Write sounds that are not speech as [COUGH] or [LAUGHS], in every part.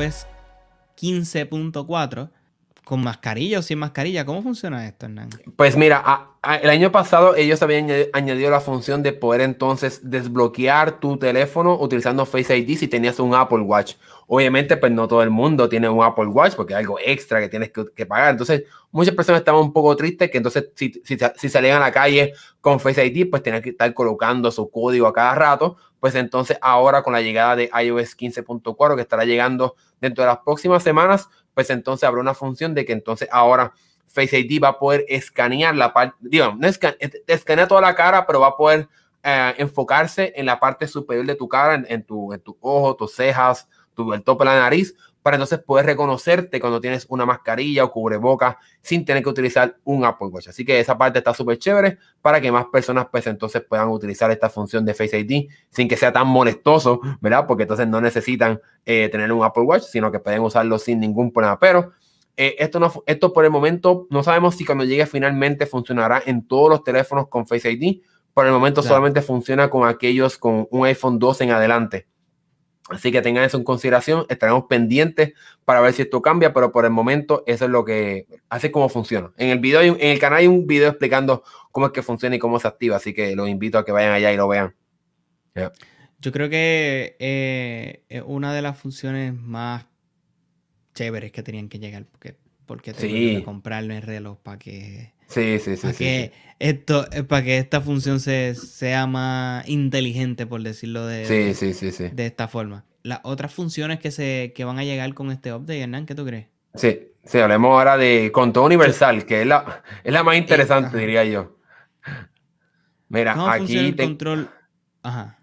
es 15.4 con mascarilla o sin mascarilla. ¿Cómo funciona esto, Hernán? Pues mira, el año pasado ellos habían añadido la función de poder entonces desbloquear tu teléfono utilizando Face ID si tenías un Apple Watch. Obviamente, pues no todo el mundo tiene un Apple Watch porque es algo extra que tienes que, pagar. Entonces, muchas personas estaban un poco tristes que entonces si, si, si salían a la calle con Face ID, pues tenían que estar colocando su código a cada rato. Pues entonces ahora con la llegada de iOS 15.4 que estará llegando dentro de las próximas semanas, pues entonces habrá una función de que entonces ahora Face ID va a poder escanear la parte, digamos, no eh, escanea, toda la cara, pero va a poder eh, enfocarse en la parte superior de tu cara, en, tu, ojo, tus cejas, tu, el tope de la nariz, para entonces poder reconocerte cuando tienes una mascarilla o cubreboca sin tener que utilizar un Apple Watch. Así que esa parte está súper chévere para que más personas pues entonces puedan utilizar esta función de Face ID sin que sea tan molestoso, ¿verdad? Porque entonces no necesitan eh, tener un Apple Watch, sino que pueden usarlo sin ningún problema. Pero eh, esto, no, esto por el momento no sabemos si cuando llegue finalmente funcionará en todos los teléfonos con Face ID. Por el momento solamente funciona con aquellos con un iPhone 12 en adelante. Así que tengan eso en consideración, estaremos pendientes para ver si esto cambia, pero por el momento eso es lo que, hace como funciona. En el video, en el canal hay un video explicando cómo es que funciona y cómo se activa, así que los invito a que vayan allá y lo vean. Yo creo que eh, es una de las funciones más chéveres que tenían que llegar, porque, porque que comprarle reloj para que Sí, sí, sí. Para, que, Esto, eh, para que esta función se, sea más inteligente, por decirlo de, de, esta forma. Las otras funciones que, se, van a llegar con este update, Hernán, ¿qué tú crees? Sí, sí, hablemos ahora de control universal, que es la, es la más interesante, diría yo. Mira, aquí. control... Ajá.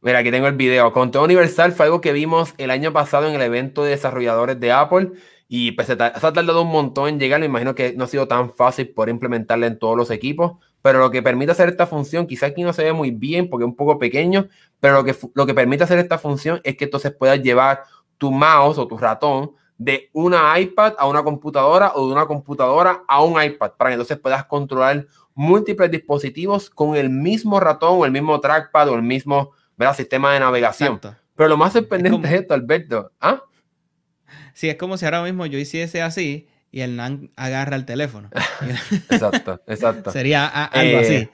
Mira, aquí tengo el video. Control universal fue algo que vimos el año pasado en el evento de desarrolladores de Apple y pues se, ha tardado un montón en llegar, me imagino que no ha sido tan fácil por implementarla en todos los equipos, pero lo que permite hacer esta función, quizá aquí no se ve muy bien porque es un poco pequeño, pero lo que, lo que permite hacer esta función es que entonces puedas llevar tu mouse o tu ratón de una iPad a una computadora o de una computadora a un iPad, para que entonces puedas controlar múltiples dispositivos con el mismo ratón o el mismo trackpad o el mismo sistema de navegación. Pero lo más sorprendente es, es esto, Alberto. ¿Ah? Sí, es como si ahora mismo yo hiciese así y el NAN agarra el teléfono. [LAUGHS] exacto, exacto. Sería algo eh, así.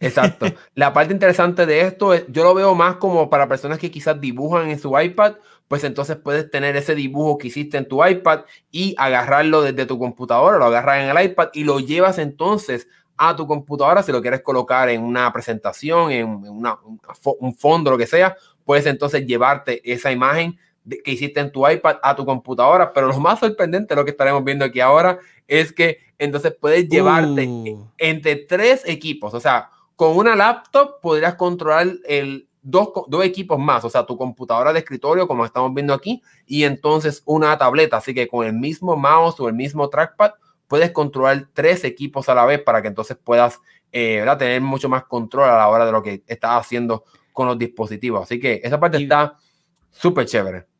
Exacto. La parte interesante de esto es, yo lo veo más como para personas que quizás dibujan en su iPad, pues entonces puedes tener ese dibujo que hiciste en tu iPad y agarrarlo desde tu computadora, lo agarras en el iPad y lo llevas entonces a tu computadora si lo quieres colocar en una presentación, en un fondo, lo que sea, puedes entonces llevarte esa imagen que hiciste en tu iPad a tu computadora, pero lo más sorprendente, lo que estaremos viendo aquí ahora, es que entonces puedes llevarte uh. entre tres equipos, o sea, con una laptop podrías controlar el, dos, dos equipos más, o sea, tu computadora de escritorio, como estamos viendo aquí, y entonces una tableta, así que con el mismo mouse o el mismo trackpad puedes controlar tres equipos a la vez para que entonces puedas eh, tener mucho más control a la hora de lo que estás haciendo con los dispositivos. Así que esa parte está súper chévere.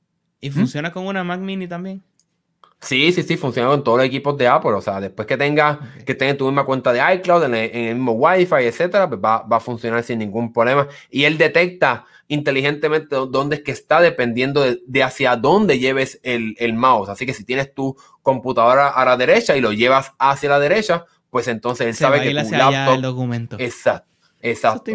¿Y ¿Mm? funciona con una Mac Mini también? Sí, sí, sí, funciona con todos los equipos de Apple. O sea, después que tengas que tengas tu misma cuenta de iCloud, en el, mismo Wi-Fi, etcétera, pues va, a funcionar sin ningún problema. Y él detecta inteligentemente dónde es que está, dependiendo de, hacia dónde lleves el, mouse. Así que si tienes tu computadora a la derecha y lo llevas hacia la derecha, pues entonces él sabe que tu hacia el documento. Exacto, exacto.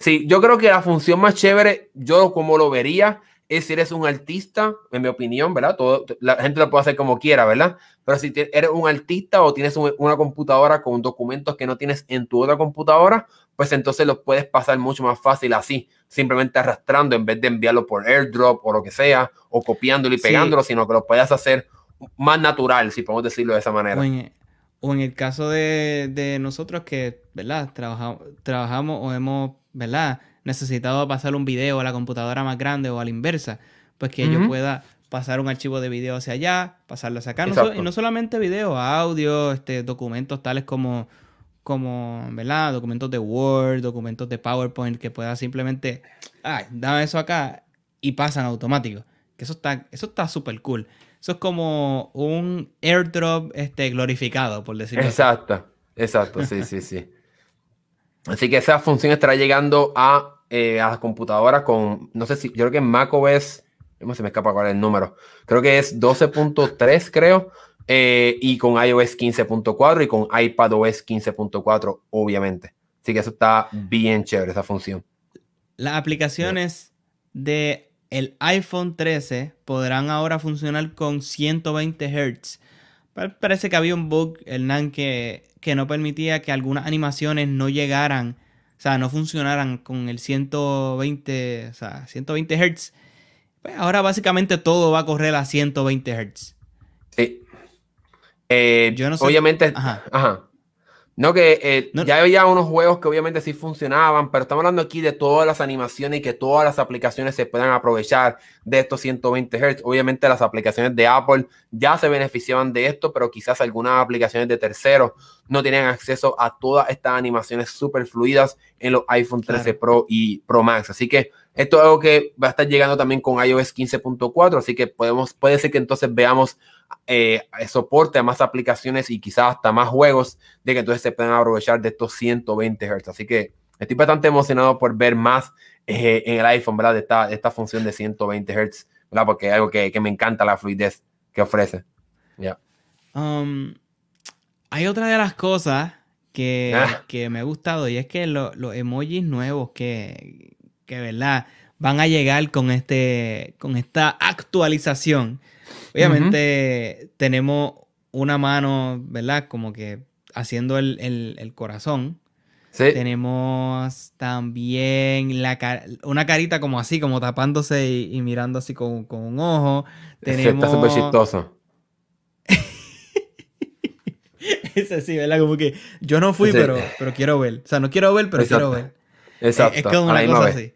sí, yo creo que la función más chévere, yo como lo vería, es si eres un artista, en mi opinión, ¿verdad? Todo, la gente lo puede hacer como quiera, ¿verdad? Pero si eres un artista o tienes una computadora con documentos que no tienes en tu otra computadora, pues entonces los puedes pasar mucho más fácil así, simplemente arrastrando en vez de enviarlo por airdrop o lo que sea, o copiándolo y pegándolo, sino que lo puedas hacer más natural, si podemos decirlo de esa manera. o en el caso de, nosotros que, ¿verdad? trabajamos o hemos, ¿verdad? necesitaba pasar un video a la computadora más grande o a la inversa, pues que yo pueda pasar un archivo de video hacia allá, pasarlo hacia acá, y no solamente video, audio, este, documentos tales como, como, ¿verdad? Documentos de Word, documentos de PowerPoint, que pueda simplemente, ay, dame eso acá y pasan automático. Que eso está, eso está súper cool. Eso es como un airdrop este, glorificado, por decirlo así. Exacto, exacto, sí, sí, sí. Así que esa función estará llegando a eh, a las computadoras con, no sé si, yo creo que en macOS, no se me escapa cuál es el número, creo que es 12.3 creo, eh, y con iOS 15.4 y con iPad iPadOS 15.4 obviamente. Así que eso está mm. bien chévere, esa función. Las aplicaciones de el iPhone 13 podrán ahora funcionar con 120 Hz. Parece que había un bug, nan que, que no permitía que algunas animaciones no llegaran o sea, no funcionaran con el 120, o sea, 120 Hz, pues ahora básicamente todo va a correr a 120 Hz. Sí. Eh, Yo no sé, obviamente, ajá. Ajá. No, que eh, ya había unos juegos que obviamente sí funcionaban, pero estamos hablando aquí de todas las animaciones y que todas las aplicaciones se puedan aprovechar de estos 120 Hz. Obviamente las aplicaciones de Apple ya se beneficiaban de esto, pero quizás algunas aplicaciones de terceros no tienen acceso a todas estas animaciones super fluidas en los iPhone 13 Pro y Pro Max. Así que esto es algo que va a estar llegando también con iOS 15.4, así que podemos, puede ser que entonces veamos eh, soporte a más aplicaciones y quizás hasta más juegos de que entonces se puedan aprovechar de estos 120 Hz. Así que estoy bastante emocionado por ver más eh, en el iPhone, ¿verdad? De esta, esta función de 120 Hz, ¿verdad? Porque es algo que, que me encanta la fluidez que ofrece. ya um, hay otra de las cosas que, ah. que, me ha gustado y es que los emojis nuevos que, que ¿verdad? van a llegar con, este, con esta actualización. Obviamente tenemos una mano, ¿verdad? Como que haciendo el, corazón. Sí. Tenemos también la una carita como así, como tapándose y, mirando así con, un ojo. Tenemos... Está súper chistoso. [LAUGHS] Es sí, ¿verdad? Como que yo no fui, pero, pero quiero ver. O sea, no quiero ver, pero quiero ver. Exacto. Es, como una cosa así.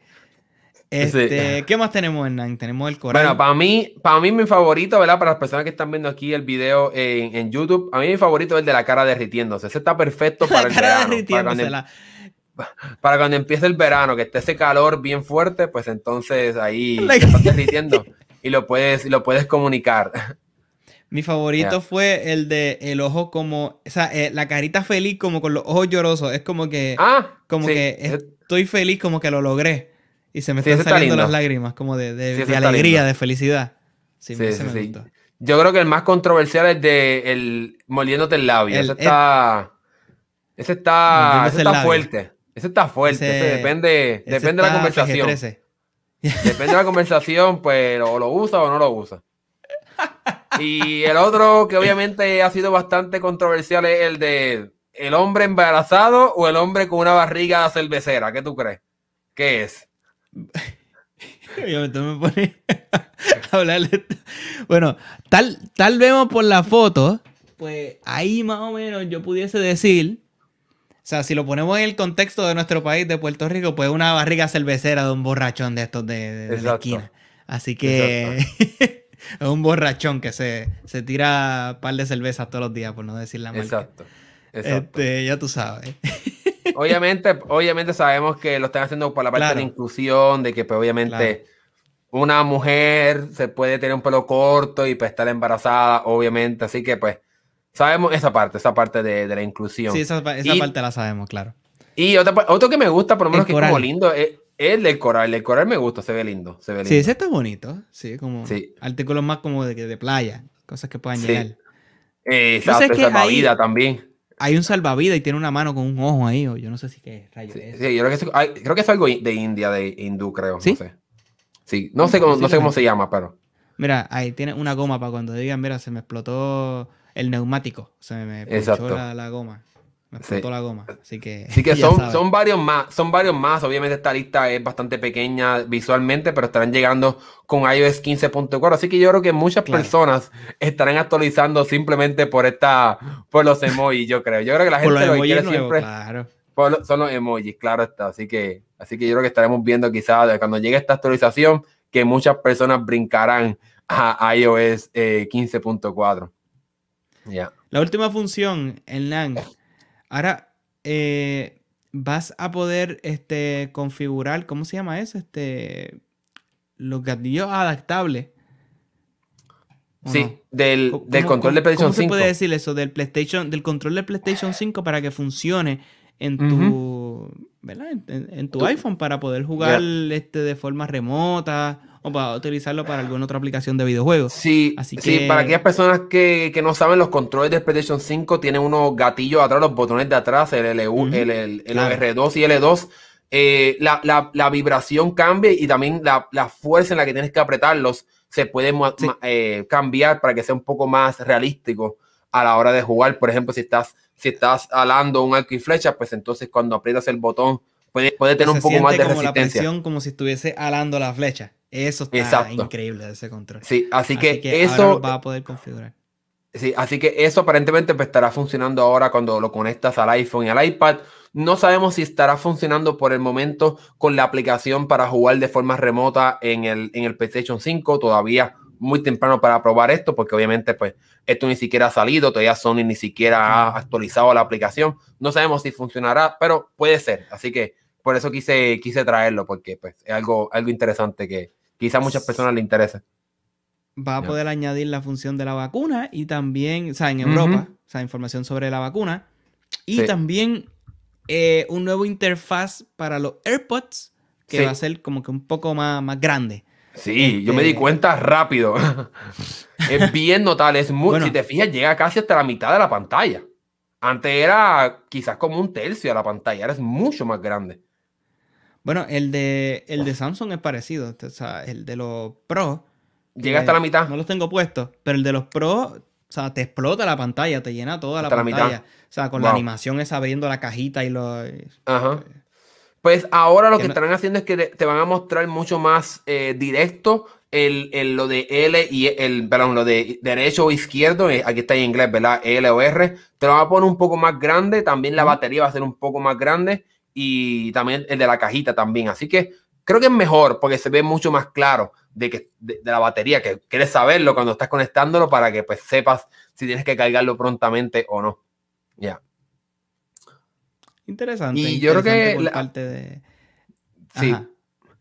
Este, ¿Qué más tenemos, Hernán? Tenemos el corazón. Bueno, para mí, para mí mi favorito, ¿verdad? Para las personas que están viendo aquí el video en, YouTube, a mí mi favorito es el de la cara derritiéndose. Ese está perfecto [LAUGHS] para el verano. Para cuando, em- [LAUGHS] para cuando, empiece el verano, que esté ese calor bien fuerte, pues entonces ahí [LAUGHS] estás derritiendo y lo puedes, lo puedes comunicar. Mi favorito fue el de el ojo como, o sea, eh, la carita feliz como con los ojos llorosos. Es como que, ah, como que estoy feliz como que lo logré. Y se me están saliendo las lágrimas, como de, alegría, de felicidad. Sí, sí, sí, Yo creo que el más controversial es de el moliéndote el labio. ese, está, ese está, fuerte. Ese está fuerte. depende, depende de la conversación. Depende de la conversación, pues o lo usa o no lo usa. Y el otro que obviamente ha sido bastante controversial es el de el hombre embarazado o el hombre con una barriga cervecera. ¿Qué tú crees? ¿Qué es? [LAUGHS] Obviamente me pone [LAUGHS] a hablarle. Bueno, tal, tal vemos por la foto, pues ahí más o menos yo pudiese decir, o sea, si lo ponemos en el contexto de nuestro país, de Puerto Rico, pues una barriga cervecera de un borrachón de estos de, la esquina. Así que [LAUGHS] es un borrachón que se, tira un par de cervezas todos los días, por no decir la marca. Exacto. Este, ya tú sabes obviamente, obviamente sabemos que lo están haciendo por la parte de la inclusión, de que pues, obviamente una mujer se puede tener un pelo corto y pues estar embarazada, obviamente, así que pues sabemos esa parte, esa parte de, la inclusión. Sí, esa, parte la sabemos, claro. Y otra, otro que me gusta, por lo menos que es como lindo, es, eh, el coral. El coral me gusta, se ve lindo, se ve lindo. Sí, ese está bonito, sí, como artículos más como de, de playa, cosas que puedan llegar. Eh, también hay un salvavidas y tiene una mano con un ojo ahí, yo no sé si qué rayo es. creo que es, algo de India, de hindú, creo. ¿Sí? No sé. Sí, no sé cómo, no sé cómo se llama, pero. Mira, ahí tiene una goma para cuando digan, mira, se me explotó el neumático, se me explotó la, goma. Me la goma. Así que. que [LAUGHS] son, son varios más. Son varios más. Obviamente, esta lista es bastante pequeña visualmente, pero estarán llegando con iOS 15.4. Así que yo creo que muchas personas estarán actualizando simplemente por esta. Por los emojis, yo creo. Yo creo que la [LAUGHS] gente lo quiere siempre. son los emojis, claro está. Así que, así que yo creo que estaremos viendo quizás cuando llegue esta actualización que muchas personas brincarán a iOS 15.4. Eh, ya. La última función, Hernán, Ahora, eh, vas a poder este, configurar, ¿cómo se llama eso? Este, los gatillos adaptables. Sí, del, control de PlayStation 5. ¿Cómo se puede decir eso? Del, PlayStation, del control de PlayStation 5 para que funcione en tu... ¿verdad? En, tu, iPhone para poder jugar este de forma remota o para utilizarlo para alguna otra aplicación de videojuegos. Sí, para aquellas personas que, no saben, los controles de PlayStation 5 tienen unos gatillos atrás, los botones de atrás, el, L1, el, R2 y L2. Eh, la, vibración cambia y también la, fuerza en la que tienes que apretarlos se puede eh, cambiar para que sea un poco más realístico a la hora de jugar. Por ejemplo, si estás si estás alando un arco y flecha, pues entonces cuando aprietas el botón puede, tener un poco más de como resistencia. La como si estuviese alando la flecha. Eso está increíble ese control. Sí, así, que, eso va a poder configurar. Sí, así que eso aparentemente pues, estará funcionando ahora cuando lo conectas al iPhone y al iPad. No sabemos si estará funcionando por el momento con la aplicación para jugar de forma remota en el, en el PlayStation 5. Todavía muy temprano para probar esto, porque obviamente, pues, esto ni siquiera ha salido, todavía Sony ni siquiera ha actualizado la aplicación. No sabemos si funcionará, pero puede ser. Así que por eso quise, quise traerlo, porque pues, es algo, algo interesante que quizás a muchas personas le interesa. Va a poder añadir la función de la vacuna y también, o sea, en Europa, o sea, información sobre la vacuna. Y también eh, un nuevo interfaz para los AirPods que va a ser como que un poco más, más grande. Sí, yo me di este, cuenta rápido. [LAUGHS] es bien notable, es mucho. Si te fijas, llega casi hasta la mitad de la pantalla. Antes era quizás como un tercio de la pantalla, ahora es mucho más grande. Bueno, el de, el de Samsung es parecido, o sea, el de los Pro. Llega eh, hasta la mitad. No los tengo puestos, pero el de los Pro o sea, te explota la pantalla, te llena toda la pantalla. O sea, con la animación esa abriendo la cajita y los. Ajá. Este, pues ahora lo que, estarán haciendo es que te van a mostrar mucho más eh, directo el, el, lo de L y el, perdón, lo de derecho o izquierdo, eh, aquí está en inglés, ¿verdad? L o R, te lo va a poner un poco más grande, también la batería va a ser un poco más grande y también el de la cajita también. Así que creo que es mejor porque se ve mucho más claro de, que, de, la batería, que quieres saberlo cuando estás conectándolo para que pues sepas si tienes que cargarlo prontamente o no. Ya. Interesante. Y yo creo que... la,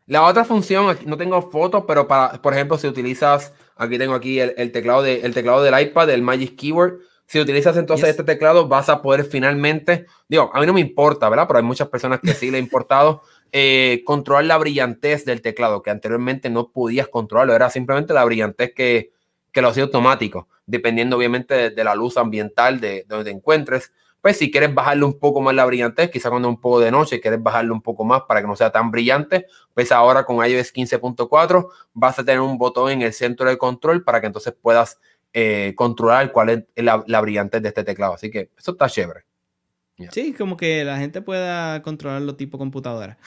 La otra función, no tengo fotos, pero para, por ejemplo, si utilizas, aquí tengo aquí el, teclado, de, el teclado del iPad, el Magic Keyboard, si utilizas entonces este teclado, vas a poder finalmente, digo, a mí no me importa, ¿verdad? Pero hay muchas personas que sí le ha importado [LAUGHS] eh, controlar la brillantez del teclado, que anteriormente no podías controlarlo, era simplemente la brillantez que, que lo hacía automático, dependiendo obviamente de, la luz ambiental de, de, donde te encuentres pues si quieres bajarle un poco más la brillantez, quizá cuando es un poco de noche, quieres bajarle un poco más para que no sea tan brillante, pues ahora con iOS 15.4 vas a tener un botón en el centro de control para que entonces puedas eh, controlar cuál es la, brillantez de este teclado. Así que eso está chévere. Sí, como que la gente pueda controlarlo tipo computadora.